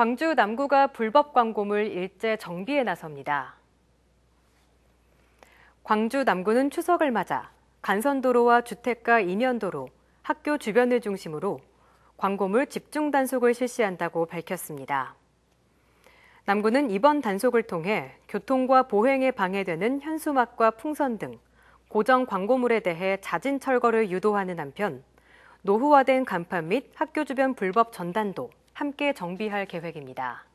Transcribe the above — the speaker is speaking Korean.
광주 남구가 불법 광고물 일제 정비에 나섭니다. 광주 남구는 추석을 맞아 간선도로와 주택가 이면도로, 학교 주변을 중심으로 광고물 집중 단속을 실시한다고 밝혔습니다. 남구는 이번 단속을 통해 교통과 보행에 방해되는 현수막과 풍선 등 고정 광고물에 대해 자진 철거를 유도하는 한편 노후화된 간판 및 학교 주변 불법 전단도, 함께 정비할 계획입니다.